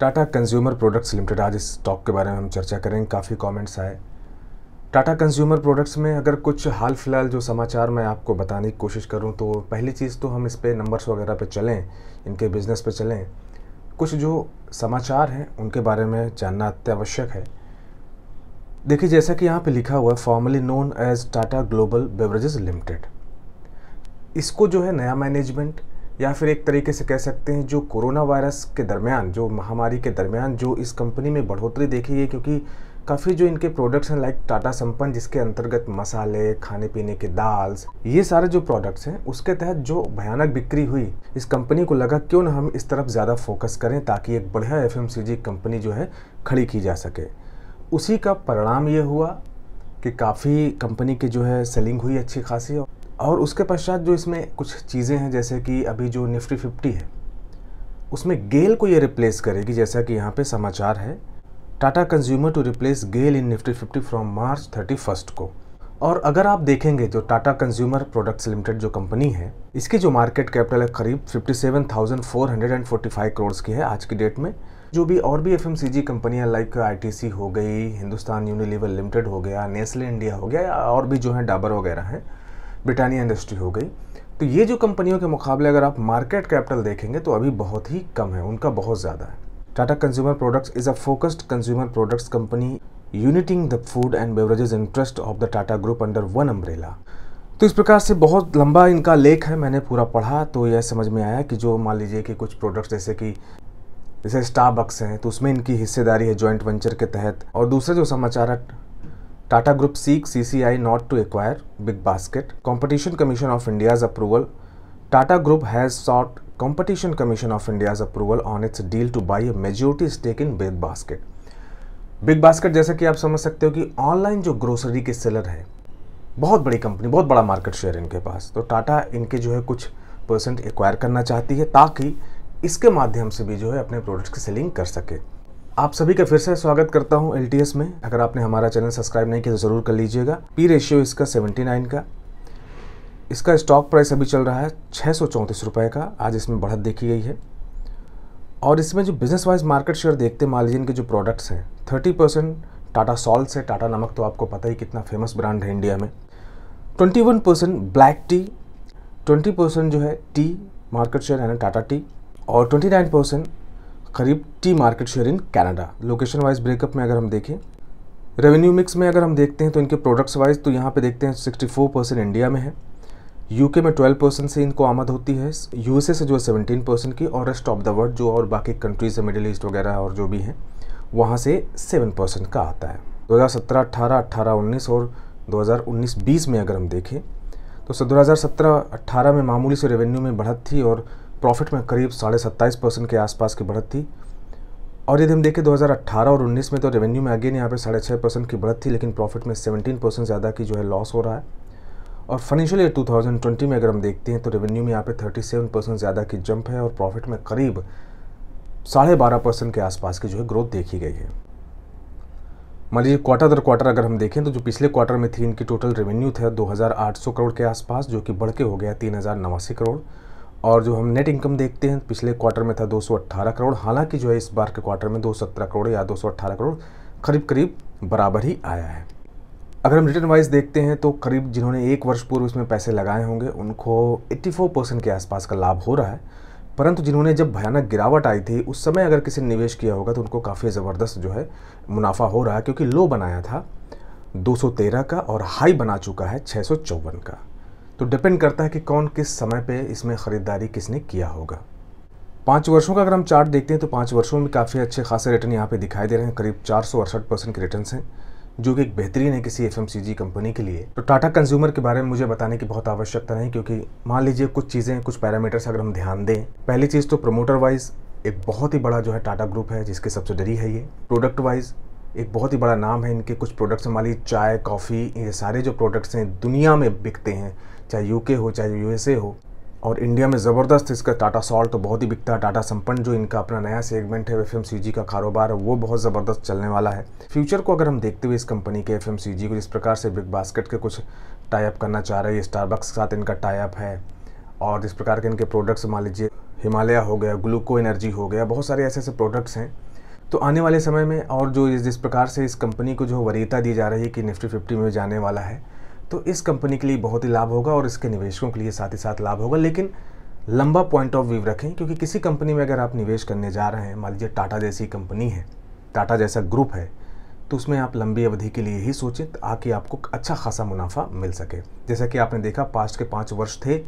Tata consumer products limited आज इस stock के बारे में हम चर्चा करेंगे काफ़ी कमेंट्स आए टाटा कंज्यूमर प्रोडक्ट्स में अगर कुछ हाल फिलहाल जो समाचार मैं आपको बताने की कोशिश करूं तो पहली चीज़ तो हम इस पर नंबर्स वगैरह पे चलें इनके बिज़नेस पे चलें कुछ जो समाचार हैं उनके बारे में जानना अत्यावश्यक है देखिए जैसा कि यहाँ पे लिखा हुआ है formerly known as Tata global beverages limited इसको जो है नया मैनेजमेंट या फिर एक तरीके से कह सकते हैं जो कोरोना वायरस के दरमियान जो महामारी के दरमियान जो इस कंपनी में बढ़ोतरी देखी गई क्योंकि काफ़ी जो इनके प्रोडक्ट्स हैं लाइक टाटा संपन्न जिसके अंतर्गत मसाले खाने पीने के दाल्स ये सारे जो प्रोडक्ट्स हैं उसके तहत जो भयानक बिक्री हुई इस कंपनी को लगा क्यों ना हम इस तरफ ज़्यादा फोकस करें ताकि एक बढ़िया एफ कंपनी जो है खड़ी की जा सके उसी का परिणाम ये हुआ कि काफ़ी कंपनी की जो है सेलिंग हुई अच्छी खासी और उसके पश्चात जो इसमें कुछ चीज़ें हैं जैसे कि अभी जो निफ्टी फिफ्टी है उसमें गेल को ये रिप्लेस करेगी जैसा कि यहाँ पे समाचार है Tata consumer to replace GAIL in Nifty fifty from March thirty first को और अगर आप देखेंगे तो टाटा कंज्यूमर प्रोडक्ट्स लिमिटेड जो कंपनी है इसकी जो मार्केट कैपिटल है करीब 57,445 करोड़ की है आज की डेट में जो भी और भी एफ कंपनियां लाइक आईटीसी हो गई हिंदुस्तान यूनिलीवर लिमिटेड हो गया नेस्ले इंडिया हो गया और भी जो है डाबर वगैरह हैं ब्रिटानिया इंडस्ट्री हो गई तो ये जो कंपनियों के मुकाबले अगर आप मार्केट कैपिटल देखेंगे तो अभी बहुत ही कम है उनका बहुत ज़्यादा है Tata consumer products is a focused consumer products company uniting the food and beverages interest of the Tata group under one umbrella तो इस प्रकार से बहुत लंबा इनका लेख है मैंने पूरा पढ़ा तो यह समझ में आया कि जो मान लीजिए कि कुछ प्रोडक्ट्स जैसे कि जैसे स्टारबक्स हैं तो उसमें इनकी हिस्सेदारी है जॉइंट वेंचर के तहत और दूसरा जो समाचार Tata Group seeks CCI not to acquire Big Basket. Competition Commission of India's approval. Tata Group has sought Competition Commission of India's approval on its deal to buy a majority stake in Big Basket. Big Basket जैसा कि आप समझ सकते हो कि online जो grocery के seller हैं बहुत बड़ी कंपनी बहुत बड़ा मार्केट शेयर इनके पास तो टाटा इनके जो है कुछ परसेंट एक्वायर करना चाहती है ताकि इसके माध्यम से भी जो है अपने प्रोडक्ट्स की सेलिंग कर सके आप सभी का फिर से स्वागत करता हूं एल में अगर आपने हमारा चैनल सब्सक्राइब नहीं किया तो ज़रूर कर लीजिएगा पी रेशियो इसका 79 का इसका स्टॉक प्राइस अभी चल रहा है छः रुपए का आज इसमें बढ़त देखी गई है और इसमें जो बिजनेस वाइज मार्केट शेयर देखते मालजिन के जो प्रोडक्ट्स हैं थर्टी परसेंट टाटा सॉल्ट है टाटा नमक तो आपको पता ही कितना फेमस ब्रांड है इंडिया में twenty one percent black tea twenty percent जो है टी मार्केट शेयर है ना टाटा टी और ट्वेंटी नाइन परसेंट करीब tea market share in Canada location wise breakup में अगर हम देखें रेवेन्यू मिक्स में अगर हम देखते हैं तो इनके प्रोडक्ट्स वाइज तो यहाँ पे देखते हैं 64 परसेंट इंडिया में है यूके में 12 परसेंट से इनको आमद होती है यूएसए से जो है सेवनटीन परसेंट की और रेस्ट ऑफ द वर्ल्ड जो और बाकी कंट्रीज है मिडिल ईस्ट वगैरह और जो भी हैं वहाँ से सेवन परसेंट का आता है सत्रह अट्ठारह अट्ठारह उन्नीस और उन्नीस बीस में अगर हम देखें तो सत्रह अट्ठारह में मामूली से रेवेन्यू में बढ़त थी और प्रॉफिट में करीब साढ़े सत्ताईस परसेंट के आसपास की बढ़त थी और यदि हम देखें 2018 और 19 में तो रेवेन्यू में अगेन यहाँ पे साढ़े छः परसेंट की बढ़त थी लेकिन प्रॉफिट में 17 परसेंट ज़्यादा की जो है लॉस हो रहा है और फाइनेंशियल ईयर 2020 में अगर हम देखते हैं तो रेवेन्यू में यहाँ पे 37 परसेंट ज़्यादा की जंप है और प्रॉफिट में करीब साढ़े बारह परसेंट के आसपास की जो है ग्रोथ देखी गई है मान लीजिए क्वार्टर दर क्वार्टर अगर हम देखें तो जो पिछले क्वार्टर में थी इनकी टोटल रेवेन्यू था 2800 करोड़ के आसपास जो कि बढ़ के हो गया तीन करोड़ और जो हम नेट इनकम देखते हैं पिछले क्वार्टर में था 218 करोड़ हालांकि जो है इस बार के क्वार्टर में 217 करोड़ या 218 करोड़ करीब करीब बराबर ही आया है अगर हम रिटर्न वाइज देखते हैं तो करीब जिन्होंने एक वर्ष पूर्व इसमें पैसे लगाए होंगे उनको 84 परसेंट के आसपास का लाभ हो रहा है परंतु जिन्होंने जब भयानक गिरावट आई थी उस समय अगर किसी ने निवेश किया होगा तो उनको काफ़ी ज़बरदस्त जो है मुनाफा हो रहा है क्योंकि लो बनाया था 213 का और हाई बना चुका है छः का तो डिपेंड करता है कि कौन किस समय पे इसमें ख़रीदारी किसने किया होगा पाँच वर्षों का अगर हम चार्ट देखते हैं तो पाँच वर्षों में काफ़ी अच्छे खासे रिटर्न यहाँ पे दिखाई दे रहे हैं करीब चार सौ अड़सठ परसेंट के रिटर्न हैं जो कि एक बेहतरीन है किसी एफ कंपनी के लिए तो टाटा कंज्यूमर के बारे में मुझे बताने की बहुत आवश्यकता नहीं क्योंकि मान लीजिए कुछ चीज़ें कुछ पैरामीटर्स अगर हम ध्यान दें पहली चीज़ तो प्रमोटर वाइज एक बहुत ही बड़ा जो है टाटा ग्रुप है जिसके सब्सिडरी है ये प्रोडक्ट वाइज एक बहुत ही बड़ा नाम है इनके कुछ प्रोडक्ट्स हमारी चाय कॉफ़ी ये सारे जो प्रोडक्ट्स हैं दुनिया में बिकते हैं चाहे यूके हो चाहे यूएसए हो और इंडिया में ज़बरदस्त इसका टाटा सॉल्ट तो बहुत ही बिकता है टाटा संपन्न जो इनका अपना नया सेगमेंट है एफ एम का कारोबार है वो बहुत ज़बरदस्त चलने वाला है फ्यूचर को अगर हम देखते हुए इस कंपनी के एफ को जिस प्रकार से बिग बास्केट के कुछ टाइप करना चाह रही है स्टारबक्स के साथ इनका टाइप है और जिस प्रकार के इनके प्रोडक्ट्स मान लीजिए हिमालय हो गया ग्लूको एनर्जी हो गया बहुत सारे ऐसे ऐसे प्रोडक्ट्स हैं तो आने वाले समय में और जो जिस प्रकार से इस कंपनी को जो वरीयता दी जा रही है कि निफ्टी फिफ्टी में जाने वाला है तो इस कंपनी के लिए बहुत ही लाभ होगा और इसके निवेशकों के लिए साथ ही साथ लाभ होगा लेकिन लंबा पॉइंट ऑफ व्यू रखें क्योंकि किसी कंपनी में अगर आप निवेश करने जा रहे हैं मान लीजिए टाटा जैसी कंपनी है टाटा जैसा ग्रुप है तो उसमें आप लंबी अवधि के लिए ही सोचें ताकि आपको अच्छा खासा मुनाफा मिल सके जैसा कि आपने देखा पास्ट के पाँच वर्ष थे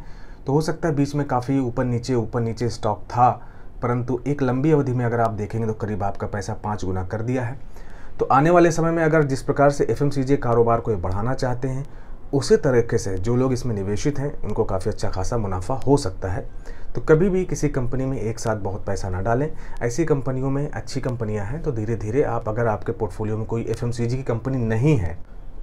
तो हो सकता है बीच में काफ़ी ऊपर नीचे ऊपर नीचे स्टॉक था परंतु एक लंबी अवधि में अगर आप देखेंगे तो करीब आपका पैसा पाँच गुना कर दिया है तो आने वाले समय में अगर जिस प्रकार से एफ कारोबार को बढ़ाना चाहते हैं उसी तरीके से जो लोग इसमें निवेशित हैं उनको काफ़ी अच्छा खासा मुनाफा हो सकता है तो कभी भी किसी कंपनी में एक साथ बहुत पैसा ना डालें ऐसी कंपनियों में अच्छी कंपनियां हैं तो धीरे धीरे आप अगर आपके पोर्टफोलियो में कोई एफ की कंपनी नहीं है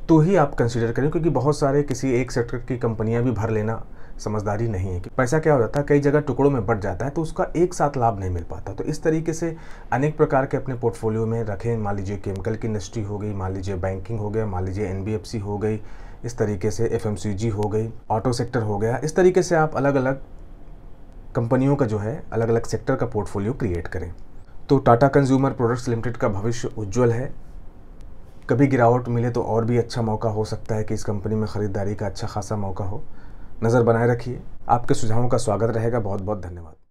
तो ही आप कंसिडर करें क्योंकि बहुत सारे किसी एक सेक्टर की कंपनियाँ भी भर लेना समझदारी नहीं है कि पैसा क्या हो जाता है कई जगह टुकड़ों में बढ़ जाता है तो उसका एक साथ लाभ नहीं मिल पाता तो इस तरीके से अनेक प्रकार के अपने पोर्टफोलियो में रखें मान लीजिए केमिकल की इंडस्ट्री हो गई मान लीजिए बैंकिंग हो गया मान लीजिए एन हो गई इस तरीके से एफ हो गई ऑटो सेक्टर हो गया इस तरीके से आप अलग अलग कंपनियों का जो है अलग अलग सेक्टर का पोर्टफोलियो क्रिएट करें तो टाटा कंज्यूमर प्रोडक्ट्स लिमिटेड का भविष्य उज्जवल है कभी गिरावट मिले तो और भी अच्छा मौका हो सकता है कि इस कंपनी में ख़रीदारी का अच्छा खासा मौका हो नज़र बनाए रखिए आपके सुझावों का स्वागत रहेगा बहुत बहुत धन्यवाद